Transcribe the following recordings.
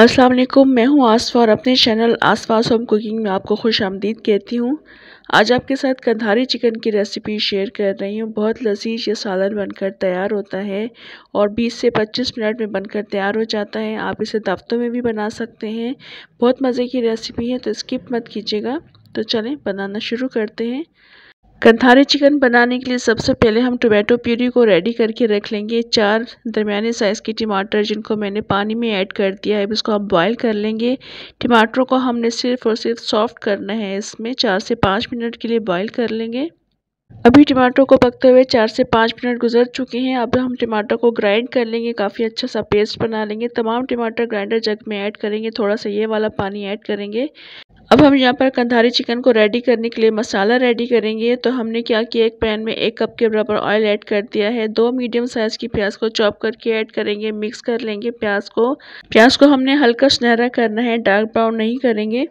अस्सलाम वालेकुम मैं हूं आसफा और अपने चैनल आसफा होम कुकिंग में आपको खुश आमदीद कहती हूं आज आपके साथ कंधारी चिकन की रेसिपी शेयर कर रही हूं बहुत लजीज ये सालन बनकर तैयार होता है और 20 से 25 मिनट में बनकर तैयार हो जाता है आप इसे दफ्तों में भी बना सकते हैं बहुत मज़े की रेसिपी है तो स्किप मत कीजिएगा तो चलें बनाना शुरू करते हैं कंधारी चिकन बनाने के लिए सबसे पहले हम टोमेटो प्यूरी को रेडी करके रख लेंगे चार दरमियाने साइज़ के टमाटर जिनको मैंने पानी में ऐड कर दिया है अब इसको हम बॉईल कर लेंगे टमाटरों को हमने सिर्फ और सिर्फ सॉफ्ट करना है इसमें चार से पाँच मिनट के लिए बॉईल कर लेंगे अभी टमाटरों को पकते हुए चार से पाँच मिनट गुजर चुके हैं अब हम टमाटर को ग्राइंड कर लेंगे काफ़ी अच्छा सा पेस्ट बना लेंगे तमाम टमाटर ग्राइंडर जग में ऐड करेंगे थोड़ा सा ये वाला पानी ऐड करेंगे अब हम यहाँ पर कंधारी चिकन को रेडी करने के लिए मसाला रेडी करेंगे तो हमने क्या किया एक पैन में एक कप के बराबर ऑयल ऐड कर दिया है दो मीडियम साइज़ की प्याज को चॉप करके ऐड करेंगे मिक्स कर लेंगे प्याज को प्याज को हमने हल्का सुनहरा करना है डार्क ब्राउन नहीं करेंगे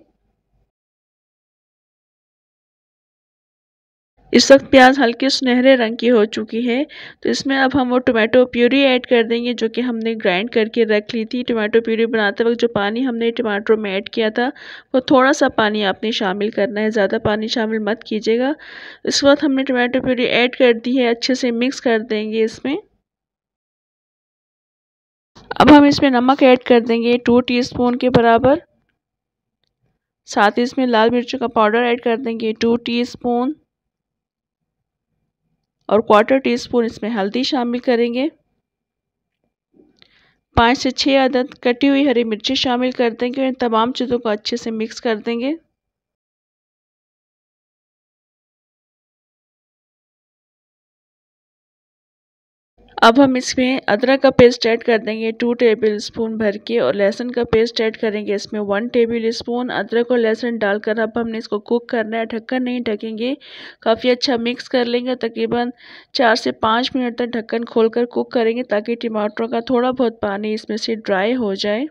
इस वक्त प्याज हल्के सुनहरे रंग की हो चुकी है तो इसमें अब हम वो टोमेटो प्यूरी ऐड कर देंगे जो कि हमने ग्राइंड करके रख ली थी टोमेटो प्यूरी बनाते वक्त जो पानी हमने टमाटो में ऐड किया था वो थोड़ा सा पानी आपने शामिल करना है ज़्यादा पानी शामिल मत कीजिएगा इस वक्त हमने टमाटो प्यूरी ऐड कर दी है अच्छे से मिक्स कर देंगे इसमें अब हम इसमें नमक ऐड कर देंगे टू टी के बराबर साथ ही इसमें लाल मिर्चों का पाउडर ऐड कर देंगे टू टी और क्वार्टर टी स्पून इसमें हल्दी शामिल करेंगे पाँच से छः आदद कटी हुई हरी मिर्ची शामिल कर देंगे और इन तमाम चीज़ों को अच्छे से मिक्स कर देंगे अब हम इसमें अदरक का पेस्ट ऐड कर देंगे टू टेबल स्पून भर के और लहसुन का पेस्ट ऐड करेंगे इसमें वन टेबल स्पून अदरक और लहसुन डालकर अब हमने इसको कुक करना है ढक्कन नहीं ढकेंगे काफ़ी अच्छा मिक्स कर लेंगे तकरीबन चार से पाँच मिनट तक ढक्कन खोलकर कुक करेंगे ताकि टमाटरों का थोड़ा बहुत पानी इसमें से ड्राई हो जाए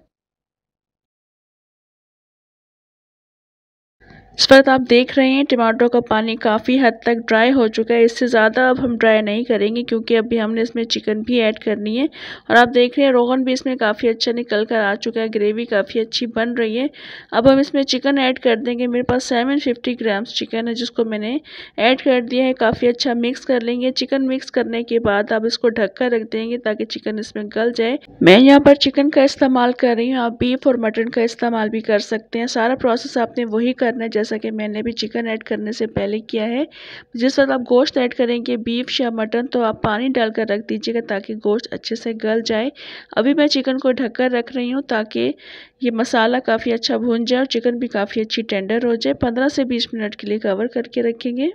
इस वक्त तो आप देख रहे हैं टमाटो का पानी काफ़ी हद तक ड्राई हो चुका है इससे ज़्यादा अब हम ड्राई नहीं करेंगे क्योंकि अभी हमने इसमें चिकन भी ऐड करनी है और आप देख रहे हैं रोगन भी इसमें काफ़ी अच्छा निकल कर आ चुका है ग्रेवी काफ़ी अच्छी बन रही है अब हम इसमें चिकन ऐड कर देंगे मेरे पास सेवन फिफ्टी ग्राम्स चिकन है जिसको मैंने ऐड कर दिया है काफ़ी अच्छा मिक्स कर लेंगे चिकन मिक्स करने के बाद आप इसको ढक कर रख देंगे ताकि चिकन इसमें गल जाए मैं यहाँ पर चिकन का इस्तेमाल कर रही हूँ आप बीफ और मटन का इस्तेमाल भी कर सकते हैं सारा प्रोसेस आपने वही करना है जैसा कि मैंने भी चिकन ऐड करने से पहले किया है जिस वक्त आप गोश्त ऐड करेंगे बीफ या मटन तो आप पानी डालकर रख दीजिएगा ताकि गोश्त अच्छे से गल जाए अभी मैं चिकन को ढककर रख रही हूँ ताकि ये मसाला काफ़ी अच्छा भून जाए और चिकन भी काफ़ी अच्छी टेंडर हो जाए पंद्रह से बीस मिनट के लिए कवर करके रखेंगे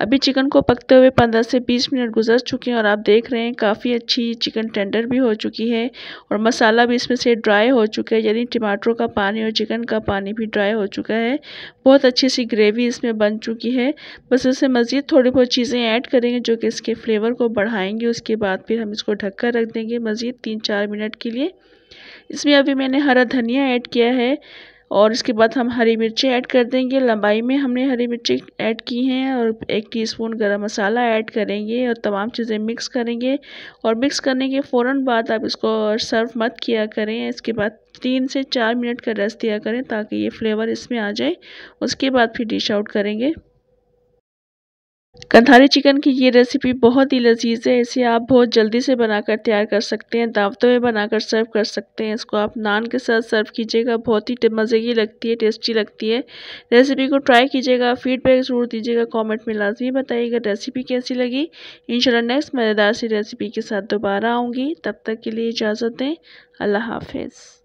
अभी चिकन को पकते हुए 15 से 20 मिनट गुजर चुके हैं और आप देख रहे हैं काफ़ी अच्छी चिकन टेंडर भी हो चुकी है और मसाला भी इसमें से ड्राई हो चुका है यानी टमाटरों का पानी और चिकन का पानी भी ड्राई हो चुका है बहुत अच्छी सी ग्रेवी इसमें बन चुकी है बस इसे मज़ीद थोड़ी बहुत चीज़ें ऐड करेंगे जो कि इसके फ्लेवर को बढ़ाएँगे उसके बाद फिर हम इसको ढककर रख देंगे मज़ीद तीन चार मिनट के लिए इसमें अभी मैंने हरा धनिया ऐड किया है और इसके बाद हम हरी मिर्ची ऐड कर देंगे लंबाई में हमने हरी मिर्ची ऐड की हैं और एक टीस्पून गरम मसाला ऐड करेंगे और तमाम चीज़ें मिक्स करेंगे और मिक्स करने के फ़ौर बाद आप इसको सर्व मत किया करें इसके बाद तीन से चार मिनट का रेस्ट दिया करें ताकि ये फ्लेवर इसमें आ जाए उसके बाद फिर डिश आउट करेंगे कंधारी चिकन की ये रेसिपी बहुत ही लजीज है इसे आप बहुत जल्दी से बनाकर तैयार कर सकते हैं दावतों में बनाकर सर्व कर सकते हैं इसको आप नान के साथ सर्व कीजिएगा बहुत ही मज़े की लगती है टेस्टी लगती है रेसिपी को ट्राई कीजिएगा फीडबैक ज़रूर दीजिएगा कमेंट में लाजमी बताइएगा रेसिपी कैसी लगी इन नेक्स्ट मज़ेदार सी रेसिपी के साथ दोबारा आऊँगी तब तक के लिए इजाज़त दें अल्लाह हाफिज़